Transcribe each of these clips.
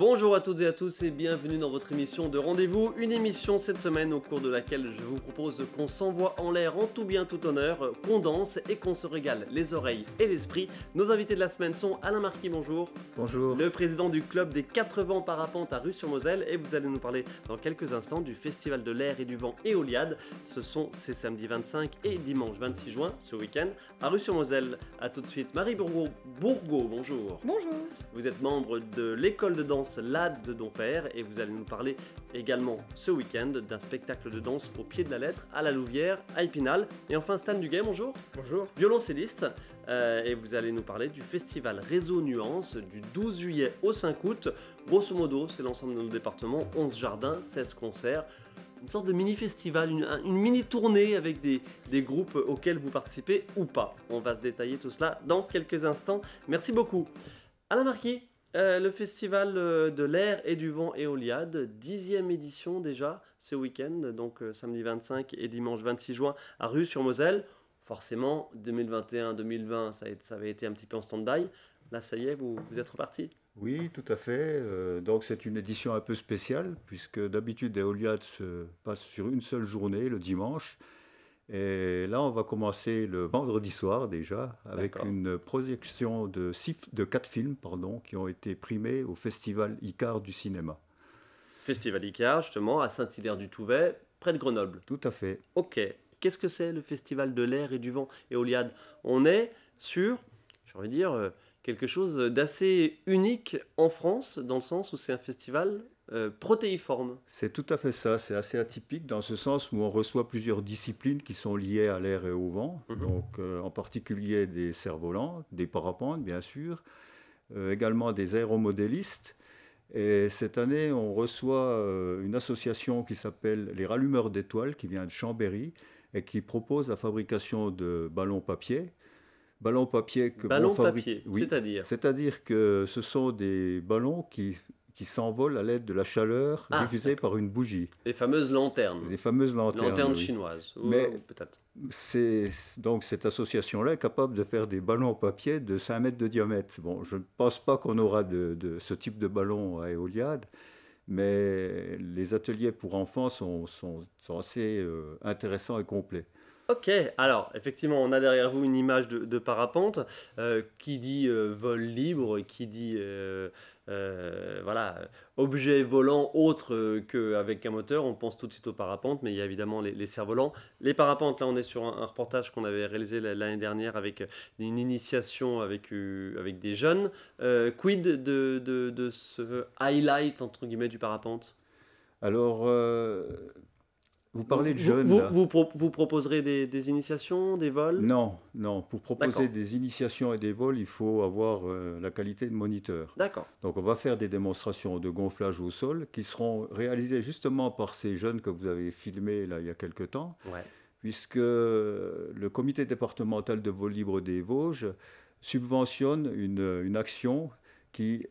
Bonjour à toutes et à tous et bienvenue dans votre émission de rendez-vous, une émission cette semaine au cours de laquelle je vous propose qu'on s'envoie en l'air en tout bien tout honneur, qu'on danse et qu'on se régale les oreilles et l'esprit. Nos invités de la semaine sont Alain Marquis, bonjour. Bonjour. Le président du club des quatre vents parapente à Rue-sur-Moselle et vous allez nous parler dans quelques instants du Festival de l'air et du vent Éoliade. Ce sont ces samedis 25 et dimanche 26 juin, ce week-end, à Rue-sur-Moselle. A tout de suite, Marie Bourgo, Bourgo, bonjour. Bonjour. Vous êtes membre de l'école de danse l'AD de Père et vous allez nous parler également ce week-end d'un spectacle de danse au pied de la lettre à la Louvière, à Épinal. Et enfin Stan Duguay, bonjour. Bonjour. Violoncelliste. Euh, et vous allez nous parler du festival Réseau Nuance du 12 juillet au 5 août. Grosso modo, c'est l'ensemble de nos départements, 11 jardins, 16 concerts une sorte de mini-festival, une, mini-tournée avec des, des, groupes auxquels vous participez ou pas. On va se détailler tout cela dans quelques instants. Merci beaucoup. Alain Marquis, euh, le festival euh, de l'air et du vent Éoliade, dixième édition déjà ce week-end, donc euh, samedi 25 et dimanche 26 juin à Rue sur Moselle. Forcément, 2021-2020, ça, ça, avait été un petit peu en stand-by. Là, ça y est, vous, êtes reparti. Oui, tout à fait. donc c'est une édition un peu spéciale, puisque d'habitude Éoliade se passe sur une seule journée, le dimanche. Et là, on va commencer le vendredi soir déjà avec une projection de, quatre films pardon, qui ont été primés au Festival Icare du cinéma. Festival Icare, justement, à Saint-Hilaire-du-Touvet, près de Grenoble. Tout à fait. Ok. Qu'est-ce que c'est le Festival de l'air et du vent et Oliade On est sur, j'ai envie de dire, euh, quelque chose d'assez unique en France, dans le sens où c'est un festival euh, protéiforme. C'est tout à fait ça, c'est assez atypique dans ce sens où on reçoit plusieurs disciplines qui sont liées à l'air et au vent, mhm. donc euh, en particulier des cerfs-volants, des parapentes bien sûr, euh, également des aéromodélistes. Et cette année, on reçoit une association qui s'appelle les Rallumeurs d'étoiles, qui vient de Chambéry, et qui propose la fabrication de ballons papier, ballons papier que ballons fabrique... papier, oui. c'est-à-dire C'est-à-dire que ce sont des ballons qui qui s'envolent à l'aide de la chaleur ah, diffusée par une bougie. Les fameuses lanternes. Les fameuses lanternes. Lanternes chinoises. Mais peut-être. C'est, donc cette association-là est capable de faire des ballons en papier de 5 mètres de diamètre. Bon, je ne pense pas qu'on aura de, ce type de ballon à éoliade mais les ateliers pour enfants sont, sont, assez euh, intéressants et complets. Ok, alors effectivement, on a derrière vous une image de, parapente euh, qui dit euh, vol libre, et qui dit euh, voilà, objet volant autre euh, qu'avec un moteur, on pense tout de suite au parapente, mais il y a évidemment les, cerfs-volants. Les parapentes, là, on est sur un, reportage qu'on avait réalisé l'année dernière avec euh, une initiation avec, avec des jeunes. quid de, de, de, ce highlight, entre guillemets, du parapente Alors, vous parlez de jeunes. Vous, vous, proposerez des, initiations, des vols Non, non. Pour proposer des initiations et des vols, il faut avoir euh, la qualité de moniteur. D'accord. Donc on va faire des démonstrations de gonflage au sol qui seront réalisées justement par ces jeunes que vous avez filmés là, il y a quelque temps. Puisque le comité départemental de vol libre des Vosges subventionne une, action qui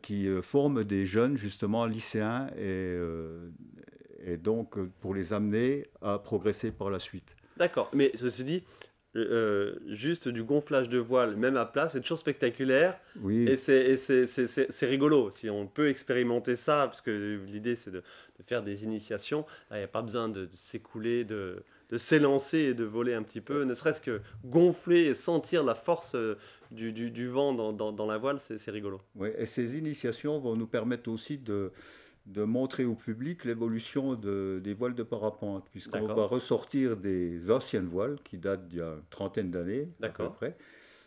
qui euh, des jeunes, justement, lycéens et, euh, et donc euh, pour les amener à progresser par la suite. D'accord, mais ceci dit, euh, euh, juste du gonflage de voile, même à plat, c'est toujours spectaculaire. Oui. Et c'est rigolo. Si on peut expérimenter ça, parce que l'idée c'est de, faire des initiations, il n'y a pas besoin de, s'écouler, de, de s'élancer et de voler un petit peu, ne serait-ce que gonfler et sentir la force du, du, vent dans, dans, dans, la voile, c'est rigolo. Oui, et ces initiations vont nous permettre aussi de, de montrer au public l'évolution des voiles de parapente, puisqu'on va ressortir des anciennes voiles qui datent d'il y a une trentaine d'années à peu près,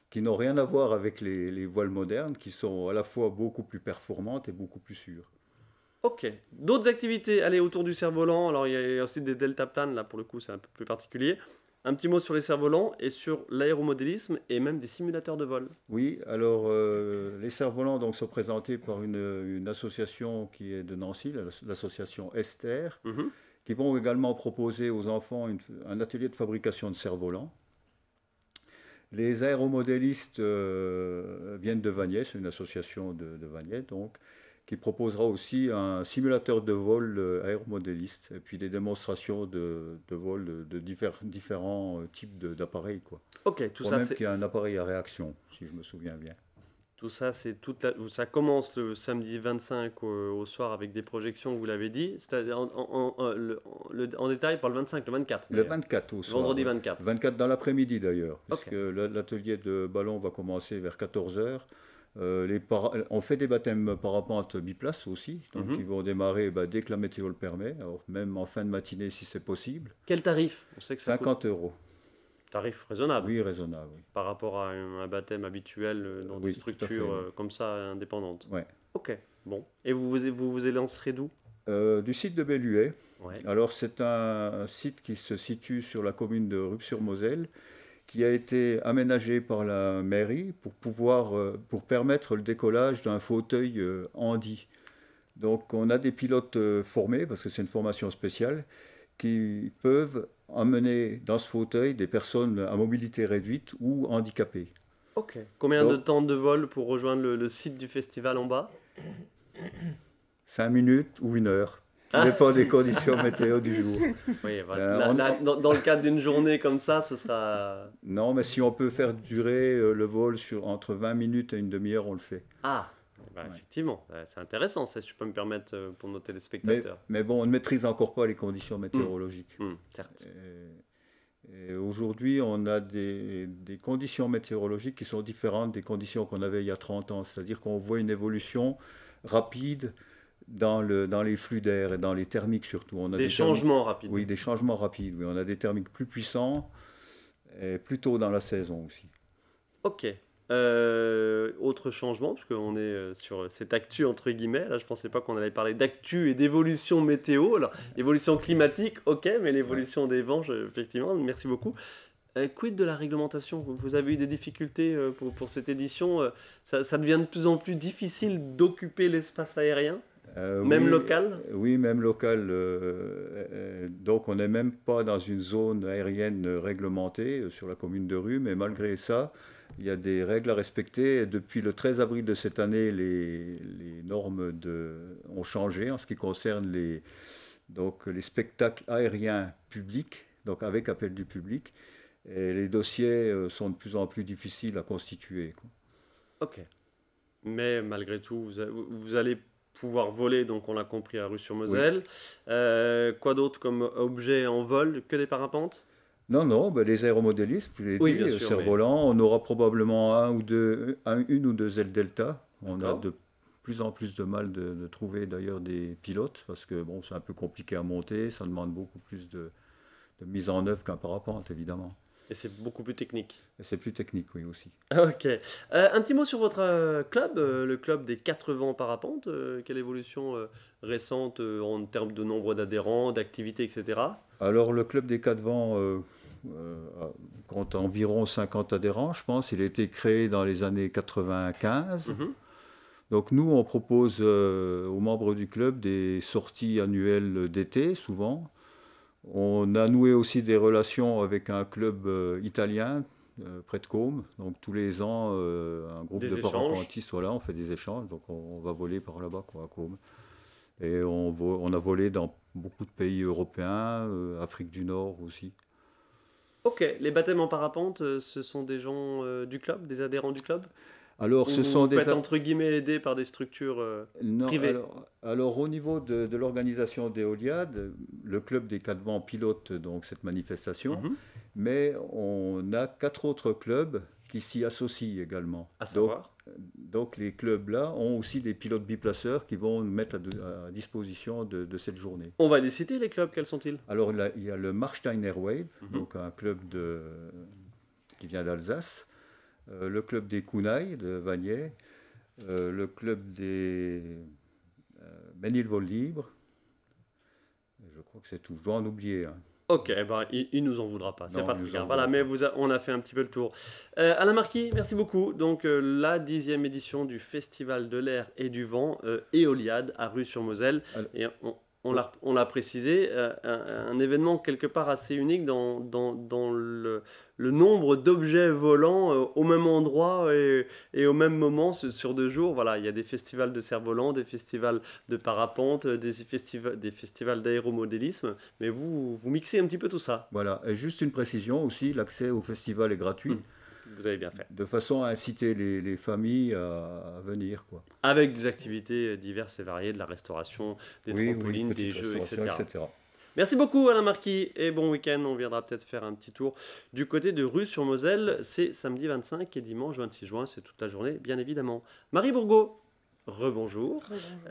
qui n'ont rien à voir avec les, voiles modernes, qui sont à la fois beaucoup plus performantes et beaucoup plus sûres. Ok. D'autres activités, allez, autour du cerf-volant, alors il y a aussi des delta planes là pour le coup c'est un peu plus particulier. Un petit mot sur les cerfs-volants et sur l'aéromodélisme et même des simulateurs de vol. Oui, alors euh, les cerfs-volants donc, sont présentés par une, association qui est de Nancy, l'association Esther, mhm. qui vont également proposer aux enfants un atelier de fabrication de cerfs-volants. Les aéromodélistes euh, viennent de Vanier, c'est une association de, de donc, qui proposera aussi un simulateur de vol euh, aéromodéliste et puis des démonstrations de, de vol euh, de divers, différents euh, types d'appareils. Quoi. Ok, tout ça c'est. y a un appareil à réaction, si je me souviens bien. Tout ça, c'est toute ça commence le samedi 25 au, soir avec des projections, vous l'avez dit, c'est-à-dire en, en, le, en, détail par le 25, le 24. Le 24 au soir. Vendredi 24. 24 dans l'après-midi d'ailleurs, parce que l'atelier de ballon va commencer vers 14h. Euh, on fait des baptêmes parapente biplace aussi, donc mhm. ils vont démarrer bah, dès que la météo le permet, même en fin de matinée si c'est possible. Quel tarif On 50 euros. Tarif raisonnable Oui, raisonnable. Par rapport à un, baptême habituel euh, dans des structures euh, comme ça indépendantes. Oui. Ok, bon. Et vous vous, élancerez d'où Du site de Belluet. Alors c'est un, site qui se situe sur la commune de Rup-sur-Moselle qui a été aménagé par la mairie pour, pouvoir, euh, pour permettre le décollage d'un fauteuil handi. Euh, Donc on a des pilotes euh, formés, parce que c'est une formation spéciale, qui peuvent amener dans ce fauteuil des personnes à mobilité réduite ou handicapées. Ok. Combien de temps de vol pour rejoindre le, site du festival en bas 5 minutes ou une heure. Ça dépend des conditions météo du jour. Bah, euh, dans, le cadre d'une journée comme ça, ce sera. Non, mais si on peut faire durer euh, le vol sur entre 20 minutes et une demi-heure, on le fait. Ah bah, Effectivement, euh, c'est intéressant, si je peux me permettre pour nos téléspectateurs. Mais, bon, on ne maîtrise encore pas les conditions météorologiques. Hum, hum, certes. aujourd'hui, on a des, conditions météorologiques qui sont différentes des conditions qu'on avait il y a 30 ans. C'est-à-dire qu'on voit une évolution rapide dans, le, dans les flux d'air et dans les thermiques surtout. On a des, changements rapides. Oui, des changements rapides. Oui. On a des thermiques plus puissants et plus tôt dans la saison aussi. Ok. Euh, autre changement, parce qu'on est euh, sur cette actu entre guillemets, là je pensais pas qu'on allait parler d'actu et d'évolution météo. Alors, évolution climatique, ok, mais l'évolution des vents, effectivement, merci beaucoup. Euh, quid de la réglementation Vous avez eu des difficultés pour, pour cette édition ça devient de plus en plus difficile d'occuper l'espace aérien euh, même local Oui, même local. Euh, euh, donc on n'est même pas dans une zone aérienne réglementée sur la commune de Rue, mais malgré ça, il y a des règles à respecter. depuis le 13 avril de cette année, les, normes de, ont changé en ce qui concerne les, donc, les spectacles aériens publics, donc avec appel du public. Et les dossiers sont de plus en plus difficiles à constituer. Ok. Mais malgré tout, vous allez pouvoir voler, donc on l'a compris à Rue-sur-Moselle. Euh, quoi d'autre comme objet en vol Que des parapentes non, non, bah, les aéromodélistes, les oui, euh, on aura probablement un ou deux, une ou deux ailes delta. On a de plus en plus de mal de, trouver d'ailleurs des pilotes parce que bon, c'est un peu compliqué à monter, ça demande beaucoup plus de mise en œuvre qu'un parapente, évidemment. Et c'est beaucoup plus technique. C'est plus technique, oui, aussi. Ok. Euh, un petit mot sur votre euh, club, euh, le club des quatre vents parapente. quelle évolution récente en termes de nombre d'adhérents, d'activités, etc. Alors, le club des quatre vents compte environ 50 adhérents, je pense. Il a été créé dans les années 95. Mhm. Donc, nous, on propose aux membres du club des sorties annuelles d'été, souvent on a noué aussi des relations avec un club euh, italien, près de Côme. Donc tous les ans, euh, un groupe de parapentistes, on fait des échanges. Donc on, va voler par là-bas, quoi, à Côme. Et on, a volé dans beaucoup de pays européens, euh, Afrique du Nord aussi. Ok, les baptêmes en parapente, ce sont des gens du club, des adhérents du club alors, ce sont vous des faites entre guillemets aidés par des structures euh, privées. Alors, au niveau de, de l'organisation d'Eoliade, le club des quatre vents pilote donc cette manifestation, mhm. mais on a quatre autres clubs qui s'y associent également. À savoir. Donc, donc les clubs là ont aussi des pilotes biplaceurs qui vont mettre à, disposition de, cette journée. On va les citer les clubs, quels sont-ils Alors il y a le Marstein Airwave, mhm. donc un club qui vient d'Alsace. Euh, le club des kunai de Vanier, euh, le club des euh, vol Libre. Je crois que c'est tout. Je dois en oublier. Hein. Ok, eh ben, il, ne nous en voudra pas, c'est pas très grave. Voilà, mais vous on a fait un petit peu le tour. Alain Marquis, merci beaucoup. Donc la dixième édition du Festival de l'air et du vent euh, Éoliade à Rue-sur-Moselle. Et on, on l'a précisé, un, événement quelque part assez unique dans le, le nombre d'objets volants euh, au même endroit et, au même moment sur deux jours. Voilà, il y a des festivals de cerfs-volants, des festivals de parapente, euh, des, festivals, des festivals d'aéromodélisme, mais vous, vous mixez un petit peu tout ça. Voilà, et juste une précision aussi, l'accès au festival est gratuit. Mmh. Vous avez bien fait. De façon à inciter les, familles à, venir. Quoi. Avec des activités euh, diverses et variées, de la restauration, des trampolines, des jeux, etc. Merci beaucoup Alain Marquis et bon week-end. On viendra peut-être faire un petit tour du côté de rue sur Moselle. C'est samedi 25 et dimanche 26 juin. C'est toute la journée, bien évidemment. Marie Bourgo, rebonjour.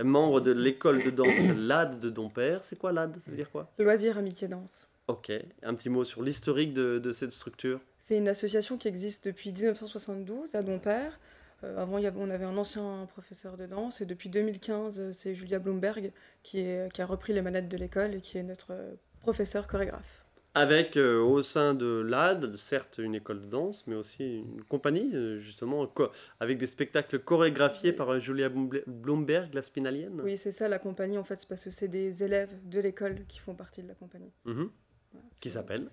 Membre de l'école de danse LAD de Dompère. C'est quoi l'AD Ça veut dire quoi Loisir amitié, danse. Ok, un petit mot sur l'historique de, de, cette structure. C'est une association qui existe depuis 1972 à Dompère. Euh, avant, y on avait un ancien professeur de danse et depuis 2015, euh, c'est Julia Bloomberg qui, a repris les manettes de l'école et qui est notre euh, professeur chorégraphe. Avec au sein de l'AD, certes une école de danse, mais aussi une compagnie, justement, avec des spectacles chorégraphiés par Julia Bloomberg, la spinalienne. Oui, c'est ça, la compagnie, en fait, c'est parce que c'est des élèves de l'école qui font partie de la compagnie. Mhm. qui s'appelle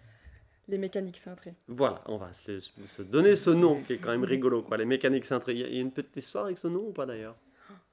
des mécaniques cintrées. Voilà, on va se, donner ce nom qui est quand même rigolo, quoi. Les mécaniques cintrées. Il y, a une petite histoire avec ce nom ou pas d'ailleurs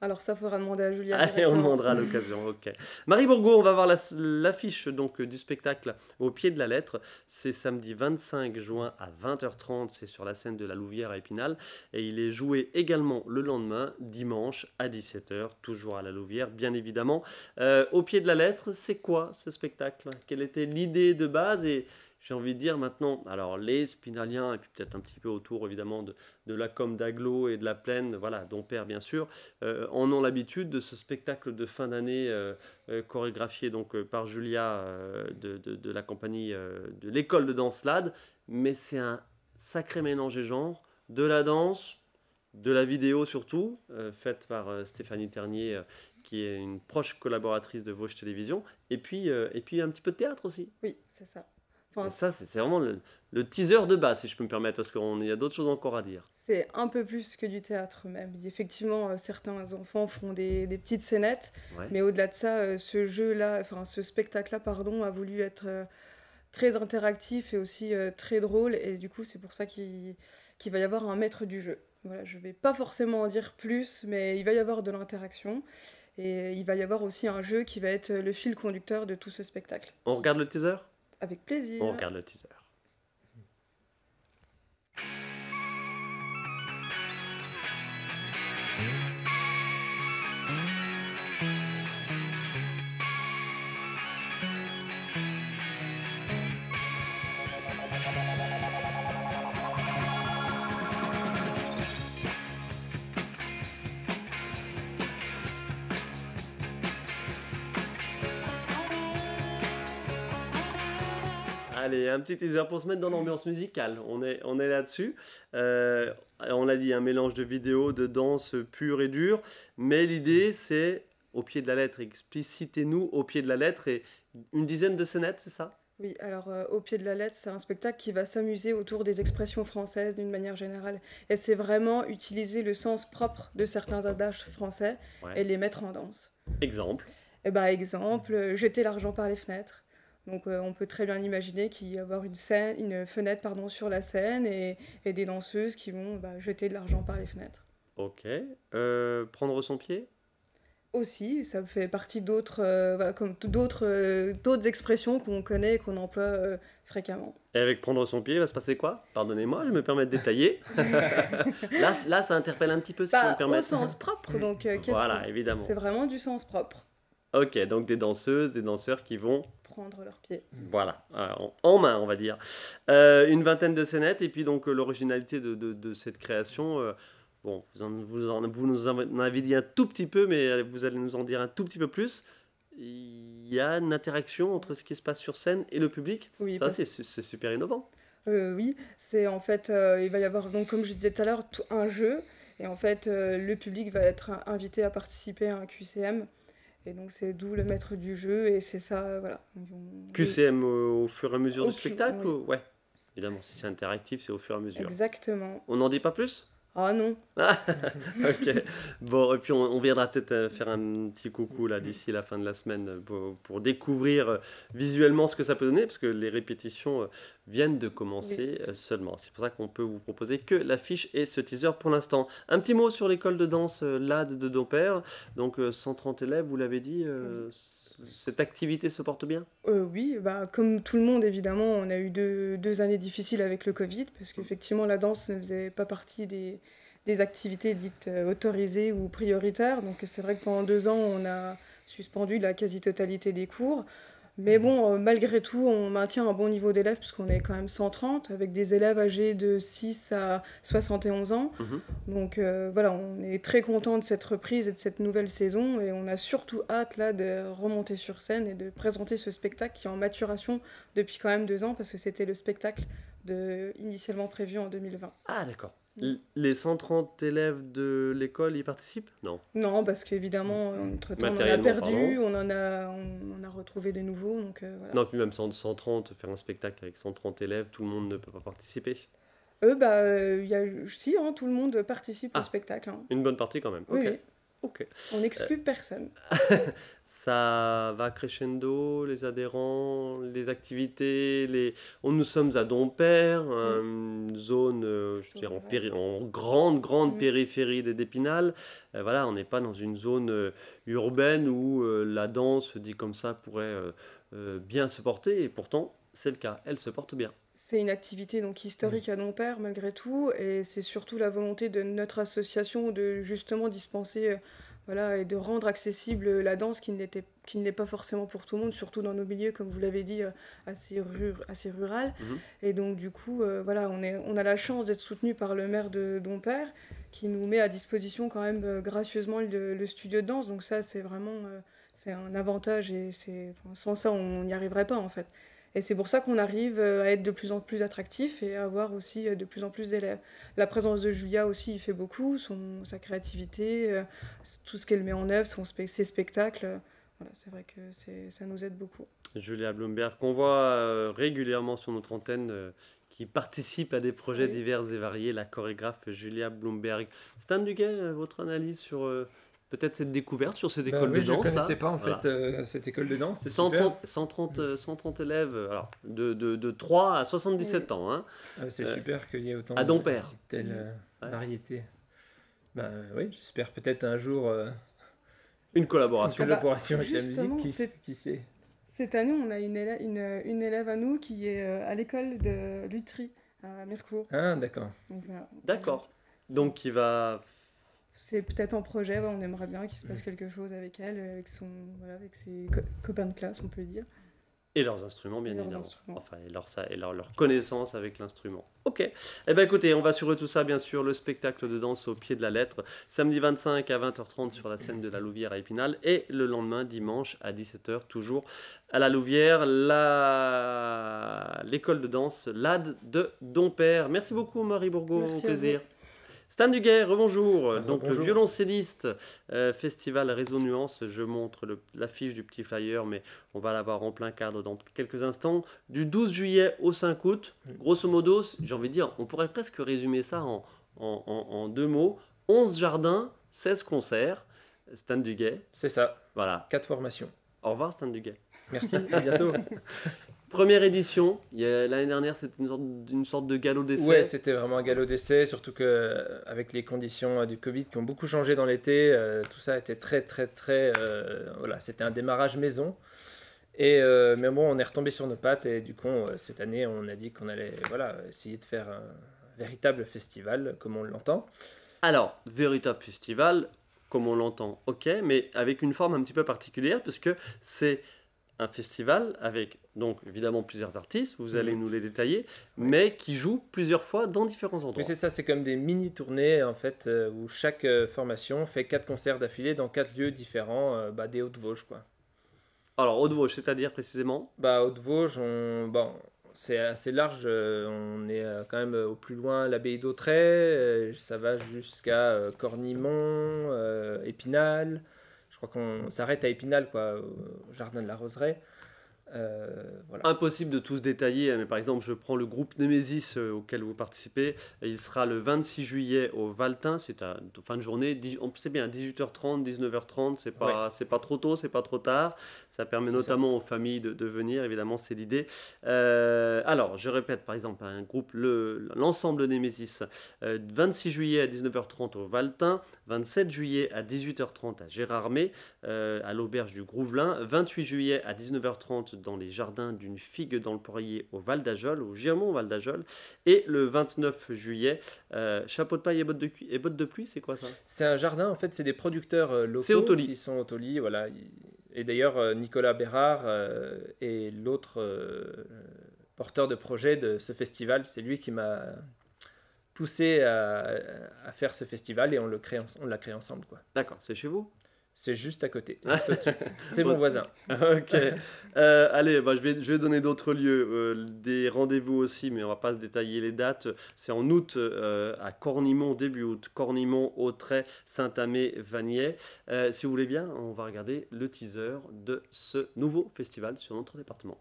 alors ça faudra demander à Julien. on demandera l'occasion, ok. Marie Bourgault, on va voir l'affiche donc du spectacle au pied de la lettre. C'est samedi 25 juin à 20h30, c'est sur la scène de la Louvière à Épinal. Et il est joué également le lendemain, dimanche à 17h, toujours à la Louvière, bien évidemment. Euh, au pied de la lettre, c'est quoi ce spectacle Quelle était l'idée de base et j'ai envie de dire maintenant, alors les spinaliens, et puis peut-être un petit peu autour évidemment de, de la com d'Aglo et de la plaine, voilà, père bien sûr, euh, en ont l'habitude de ce spectacle de fin d'année euh, euh, chorégraphié donc par Julia de, de, la compagnie de l'école de danse LAD, mais c'est un sacré mélange des genres, de la danse, de la vidéo surtout, faite par Stéphanie Ternier qui est une proche collaboratrice de Vosges Télévisions, et puis, et puis un petit peu de théâtre aussi. Oui, c'est ça ça, c'est vraiment le, teaser de base, si je peux me permettre, parce qu'il y a d'autres choses encore à dire. C'est un peu plus que du théâtre même. Effectivement, euh, certains enfants font des, petites scénettes, mais au-delà de ça, euh, ce jeu-là, enfin ce spectacle-là, pardon, a voulu être euh, très interactif et aussi très drôle, et du coup, c'est pour ça qu'il va y avoir un maître du jeu. Voilà, je ne vais pas forcément en dire plus, mais il va y avoir de l'interaction. Et il va y avoir aussi un jeu qui va être le fil conducteur de tout ce spectacle. On regarde le teaser avec plaisir. On regarde le teaser. Allez, un petit teaser pour se mettre dans l'ambiance musicale. On est, on est là-dessus. Euh, on l'a dit, un mélange de vidéos, de danse pure et dure. Mais l'idée, c'est au pied de la lettre. Explicitez-nous au pied de la lettre et une dizaine de scénettes, c'est ça oui, alors euh, au pied de la lettre, c'est un spectacle qui va s'amuser autour des expressions françaises d'une manière générale. Et c'est vraiment utiliser le sens propre de certains adages français et les mettre en danse. Exemple bah, exemple, euh, jeter l'argent par les fenêtres. Donc euh, on peut très bien imaginer qu'il y avoir une, scène, une fenêtre pardon, sur la scène et, des danseuses qui vont bah, jeter de l'argent par les fenêtres. Ok. Euh, prendre son pied aussi, ça fait partie d'autres euh, comme d'autres expressions qu'on connaît et qu'on emploie fréquemment. Et avec prendre son pied, il va se passer quoi Pardonnez-moi, je me permets de détailler. là, ça interpelle un petit peu ce qu'on bah, Au sens propre, donc Voilà, évidemment. C'est vraiment du sens propre. Ok, donc des danseuses, des danseurs qui vont prendre leurs pieds. Voilà, euh, en main, on va dire. Euh, une vingtaine de scénettes, et puis donc euh, l'originalité de, cette création. bon, vous, vous, nous en avez dit un tout petit peu, mais vous allez nous en dire un tout petit peu plus. Il y a une interaction entre ce qui se passe sur scène et le public. Oui, Ça, c'est super innovant. oui, c'est en fait, il va y avoir, donc, comme je disais tout à l'heure, un jeu. Et en fait, le public va être invité à participer à un QCM et donc c'est d'où le maître du jeu et c'est ça, voilà. QCM euh, au fur et à mesure du spectacle oui. Ouais, évidemment, si c'est interactif, c'est au fur et à mesure. Exactement. On n'en dit pas plus Ah non. Ah, ok. Bon, et puis on, viendra peut-être euh, faire un petit coucou là d'ici la fin de la semaine euh, pour, découvrir visuellement ce que ça peut donner, parce que les répétitions, viennent de commencer euh, seulement. C'est pour ça qu'on peut vous proposer que l'affiche et ce teaser pour l'instant. Un petit mot sur l'école de danse euh, LAD de Domper. Donc 130 euh, élèves, vous l'avez dit. Cette activité se porte bien Oui, bah, comme tout le monde évidemment, on a eu deux, deux années difficiles avec le Covid parce mmh. qu'effectivement la danse ne faisait pas partie des, des activités dites autorisées ou prioritaires. Donc c'est vrai que pendant deux ans, on a suspendu la quasi-totalité des cours. Mais bon, euh, malgré tout, on maintient un bon niveau d'élèves, puisqu'on est quand même 130, avec des élèves âgés de 6 à 71 ans. Mhm. Donc euh, voilà, on est très content de cette reprise et de cette nouvelle saison, et on a surtout hâte là de remonter sur scène et de présenter ce spectacle qui est en maturation depuis quand même deux ans, parce que c'était le spectacle de... initialement prévu en 2020. Ah d'accord. Les 130 élèves de l'école y participent Non. Non, parce qu'évidemment, mm. entre-temps, on a perdu, on en a, on, a retrouvé de nouveaux. Donc, euh, voilà. Non, puis même 130, faire un spectacle avec 130 élèves, tout le monde ne peut pas participer Eux, bah, euh, il y a, si, hein, tout le monde participe au ah. spectacle. Hein. Une bonne partie quand même. oui. On n'exclut personne. ça va crescendo, les adhérents, les activités. Les... On, nous sommes à Dompère, mm. une euh, zone, euh, je en, grande, grande mm. périphérie des Dépinales. Euh, voilà, on n'est pas dans une zone urbaine où la danse, dit comme ça, pourrait bien se porter. Et pourtant, c'est le cas. Elle se porte bien c'est une activité donc historique mm. à nos malgré tout, et c'est surtout la volonté de notre association de justement dispenser, euh, voilà, et de rendre accessible euh, la danse qui n'était qui pas forcément pour tout le monde, surtout dans nos milieux comme vous l'avez dit euh, assez rur, assez rural. Mm-hmm. Et donc du coup, voilà, on est on a la chance d'être soutenu par le maire de Dompère qui nous met à disposition quand même gracieusement le, studio de danse. Donc ça, c'est vraiment c'est un avantage et c'est sans ça on n'y arriverait pas en fait. Et c'est pour ça qu'on arrive euh, à être de plus en plus attractif et à avoir aussi euh, de plus en plus d'élèves. La présence de Julia aussi, il fait beaucoup, son, sa créativité, euh, tout ce qu'elle met en œuvre, son, ses spectacles. Voilà, c'est vrai que ça nous aide beaucoup. Julia Blumberg, qu'on voit régulièrement sur notre antenne, qui participe à des projets divers et variés, la chorégraphe Julia Bloomberg Stan Duguay, votre analyse sur peut-être cette découverte sur cette bah école de danse. Je ne connaissais pas en fait euh, cette école de danse. 130, 130, 130, élèves de, 3 à 77 ans. Hein. Ah, c'est euh, super qu'il y ait autant à de telle euh, variété. Ben oui, j'espère peut-être un jour une collaboration, collaboration bah, avec la musique, qui, qui sait. Cette année, on a une élève, une, élève à nous qui est à l'école de Lutry à Mercourt. Ah, d'accord. D'accord. Donc, qui va c'est peut-être en projet, on aimerait bien qu'il se passe mm. quelque chose avec elle, avec, son, voilà, avec ses copains de classe, on peut dire. Et leurs instruments, bien évidemment. Enfin, et leur, ça, et leur, connaissance avec l'instrument. Ok. Eh bien, écoutez, on va sur tout ça, bien sûr, le spectacle de danse au pied de la lettre, samedi 25 à 20h30 sur la scène de la Louvière à Épinal, et le lendemain, dimanche à 17h, toujours à la Louvière, l'école de danse LAD de Dompère. Merci beaucoup, Marie Bourgault. Au plaisir. Stan Duguay, rebonjour. Euh, Donc le violoncelliste, euh, festival Réseau Nuance. Je montre l'affiche du petit flyer, mais on va l'avoir en plein cadre dans quelques instants. Du 12 juillet au 5 août, grosso modo, j'ai envie de dire, on pourrait presque résumer ça en, deux mots. 11 jardins, 16 concerts. Stan Duguay. C'est ça. Voilà. Quatre formations. Au revoir Stan Duguay. Merci, à bientôt. Première édition, l'année dernière c'était une, sorte, de galop d'essai. Ouais, c'était vraiment un galop d'essai, surtout que euh, avec les conditions euh, du Covid qui ont beaucoup changé dans l'été, euh, tout ça était très très très... voilà, c'était un démarrage maison. Et, mais bon, on est retombé sur nos pattes et du coup, cette année, on a dit qu'on allait voilà, essayer de faire un véritable festival comme on l'entend. Alors, véritable festival comme on l'entend, ok, mais avec une forme un petit peu particulière parce que c'est un festival avec donc évidemment plusieurs artistes, vous allez mhm. nous les détailler, mais qui jouent plusieurs fois dans différents endroits. c'est ça, c'est comme des mini tournées en fait euh, où chaque euh, formation fait quatre concerts d'affilée dans quatre lieux différents euh, bah, des Hautes-Vosges quoi. Alors Hautes-Vosges, c'est-à-dire précisément Bah Hautes-Vosges, on bon, c'est assez large, on est quand même au plus loin l'abbaye d'Autray, ça va jusqu'à Cornimont, Épinal crois qu'on s'arrête à Épinal, quoi, au jardin de la Roseraie. Euh, Impossible de tous détailler, hein, mais par exemple, je prends le groupe Nemesis euh, auquel vous participez. Il sera le 26 juillet au Valtin, c'est à fin de journée, on sait bien, 18h30, 19h30, c'est pas, c'est pas trop tôt, c'est pas trop tard. Ça permet notamment aux familles de, venir, évidemment, c'est l'idée. Euh, alors, je répète, par exemple, un groupe, l'ensemble le, Némésis, 26 juillet à 19h30 au Valtin, 27 juillet à 18h30 à Gérardmer, euh, à l'auberge du Grouvelin, 28 juillet à 19h30 dans les jardins d'une figue dans le poirier au Val d'Ajol, au Girmont Val d'Ajol, et le 29 juillet, euh, chapeau de paille et bottes de, et bottes de pluie, c'est quoi ça C'est un jardin, en fait, c'est des producteurs euh, locaux qui sont au voilà. Et d'ailleurs, euh, Nicolas Bérard euh, est l'autre euh, porteur de projet de ce festival. C'est lui qui m'a poussé à, faire ce festival et on l'a on créé ensemble. D'accord, c'est chez vous c'est juste à côté, C'est mon voisin. ok. Euh, allez, bah, je, vais, je vais donner d'autres lieux. Euh, des rendez-vous aussi, mais on va pas se détailler les dates. C'est en août euh, à Cornimont, début août. Cornimont, Autray, Saint-Amé, Vanier. si vous voulez bien, on va regarder le teaser de ce nouveau festival sur notre département.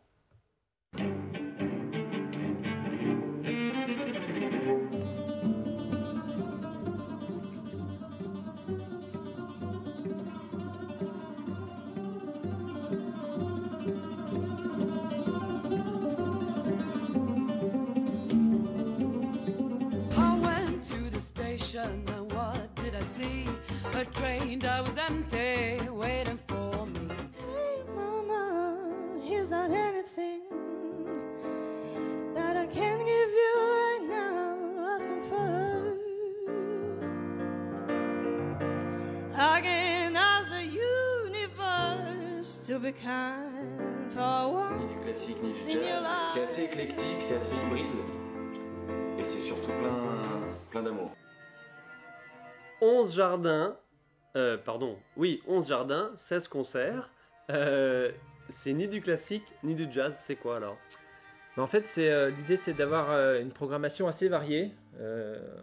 Ni du classique, ni du jazz. C'est assez éclectique, c'est assez hybride. Et c'est surtout plein, plein d'amour. 11 jardins, euh, pardon, oui, 11 jardins, 16 concerts. Euh, c'est ni du classique, ni du jazz, c'est quoi alors bah, en fait, c'est euh, l'idée, c'est d'avoir une programmation assez variée.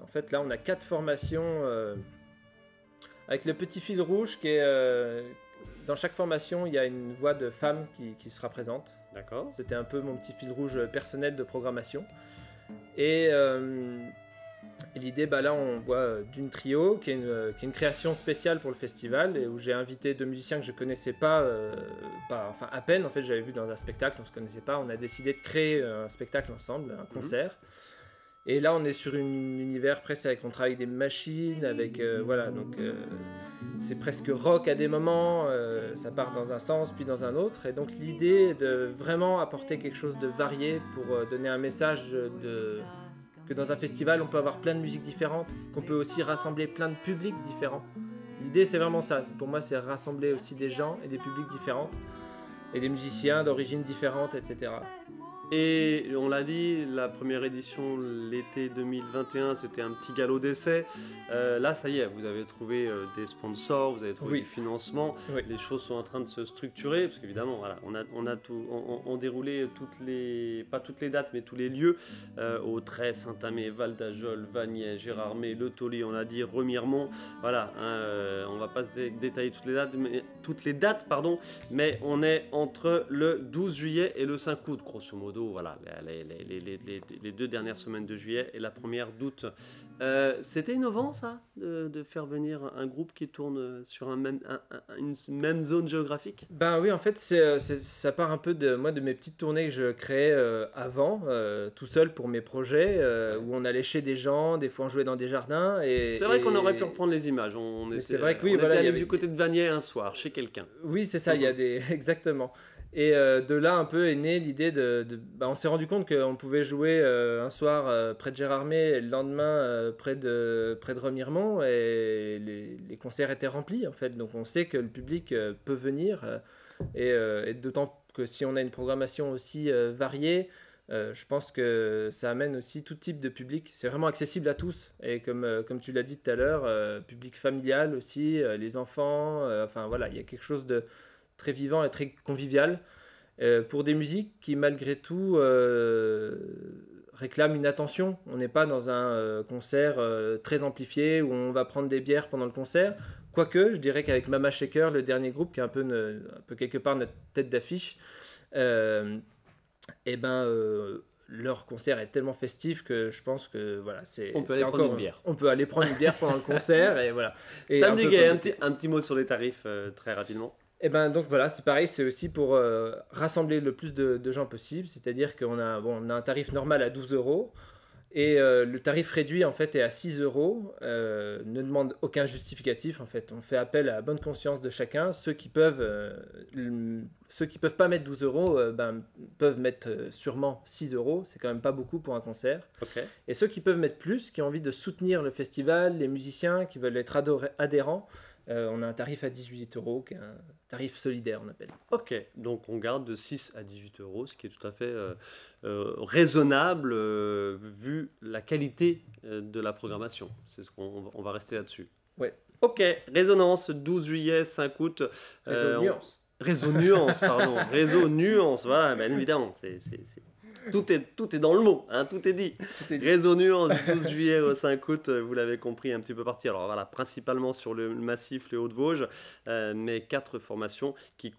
en fait, là, on a quatre formations avec le petit fil rouge qui est, dans chaque formation, il y a une voix de femme qui, qui sera présente. D'accord. C'était un peu mon petit fil rouge personnel de programmation. Et, euh, l'idée, bah là, on voit euh, d'une trio, euh, qui est, une, création spéciale pour le festival, et où j'ai invité deux musiciens que je connaissais pas, pas enfin à peine. En fait, j'avais vu dans un spectacle, on se connaissait pas. On a décidé de créer un spectacle ensemble, un mhm. concert. Et là, on est sur un univers presque avec, on travaille des machines, avec euh, voilà, donc euh, c'est presque rock à des moments, euh, ça part dans un sens puis dans un autre. Et donc l'idée est de vraiment apporter quelque chose de varié pour donner un message de que dans un festival, on peut avoir plein de musiques différentes, qu'on peut aussi rassembler plein de publics différents. L'idée, c'est vraiment ça. Pour moi, c'est rassembler aussi des gens et des publics différents et des musiciens d'origines différentes, etc. Et on l'a dit, la première édition l'été 2021, c'était un petit galop d'essai. Euh, là, ça y est, vous avez trouvé euh, des sponsors, vous avez trouvé oui. du financement. Les choses sont en train de se structurer parce qu'évidemment, voilà, on a, on a tout, on, déroulé toutes les, pas toutes les dates, mais tous les lieux euh, au Saint-Amé, Val d'Ajol, Vanier, Gérardmer, Le Tolly, on a dit Remiremont. Voilà, on va pas détailler toutes les dates, mais toutes les dates, pardon. Mais on est entre le 12 juillet et le 5 août, grosso modo voilà, les, les, les, les, deux dernières semaines de juillet et la première d'août. Euh, c'était innovant, ça, de, de, faire venir un groupe qui tourne sur un même, une même zone géographique Ben oui, en fait, euh, ça part un peu de moi de mes petites tournées que je créais euh, avant, tout seul pour mes projets, où on allait chez des gens, des fois on jouait dans des jardins. Et, c'est vrai qu'on aurait pu reprendre les images. On, était, vrai que oui, allé du côté de Vanier un soir, chez quelqu'un. Oui, c'est ça, il y a des... Exactement. Et euh, de là, un peu est née l'idée de. Bah, on s'est rendu compte qu'on pouvait jouer euh, un soir euh, près de Gérardmer et le lendemain près, de, près de Remiremont. Et les, les, concerts étaient remplis, en fait. Donc on sait que le public peut venir. et, et d'autant que si on a une programmation aussi variée, je pense que ça amène aussi tout type de public. C'est vraiment accessible à tous. Et comme, comme tu l'as dit tout à l'heure, public familial aussi, les enfants. enfin voilà, il y a quelque chose de, très vivant et très convivial euh, pour des musiques qui malgré tout euh, réclament une attention. On n'est pas dans un euh, concert très amplifié où on va prendre des bières pendant le concert. Quoique, je dirais qu'avec Mama Shaker, le dernier groupe qui est un peu, quelque part notre tête d'affiche, et eh ben leur concert est tellement festif que je pense que voilà c'est on peut aller encore, prendre une bière on peut aller prendre une bière pendant le concert et voilà et un, petit, mot sur les tarifs très rapidement et eh ben donc voilà, c'est pareil, c'est aussi pour euh, rassembler le plus de, gens possible, c'est-à-dire qu'on a, on a un tarif normal à 12 euros. Et euh, le tarif réduit en fait est à 6 euros, euh, ne demande aucun justificatif en fait. On fait appel à la bonne conscience de chacun. Ceux qui peuvent, ceux qui peuvent pas mettre 12 euros, ben, peuvent mettre sûrement 6 euros. C'est quand même pas beaucoup pour un concert. Et ceux qui peuvent mettre plus, qui ont envie de soutenir le festival, les musiciens, qui veulent être adhérents, euh, on a un tarif à 18 euros, qui est un tarif solidaire, on appelle. Ok, donc on garde de 6 à 18 euros, ce qui est tout à fait euh, euh, raisonnable vu la qualité de la programmation. C'est ce qu'on on va rester là-dessus. Ouais. Ok, résonance, 12 juillet, 5 août. Réseau Nuance. Réseau Nuance, pardon. Réseau Nuance, voilà, Mais évidemment, c'est tout est, tout est dans le mot, hein, tout est dit. du 12 juillet au 5 août, euh, vous l'avez compris, un petit peu parti. Alors voilà, principalement sur le massif, les Hauts-de-Vosges, euh, mais quatre formations qui,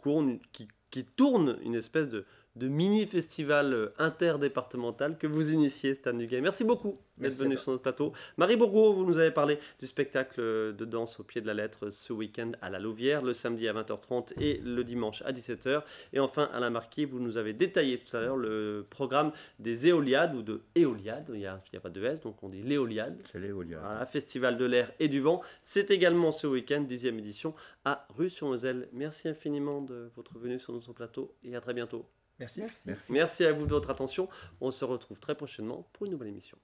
qui, qui tournent une espèce de de mini-festival euh, interdépartemental que vous initiez, Stan Duguay. Merci beaucoup d'être venu sur notre plateau. Marie Bourgault, vous nous avez parlé du spectacle euh, de danse au pied de la lettre ce week-end à la Louvière, le samedi à 20h30 et le dimanche à 17h. Et enfin, Alain Marquis, vous nous avez détaillé tout à l'heure le programme des Éoliades ou de Éoliades, il n'y a, pas de S, donc on dit l'Éoliade. C'est l'Éoliade. Un festival de l'air et du vent. C'est également ce week-end, 10e édition, à Rue-sur-Moselle. Merci infiniment de votre venue sur notre plateau et à très bientôt. Merci. Merci. à vous de votre attention. On se retrouve très prochainement pour une nouvelle émission.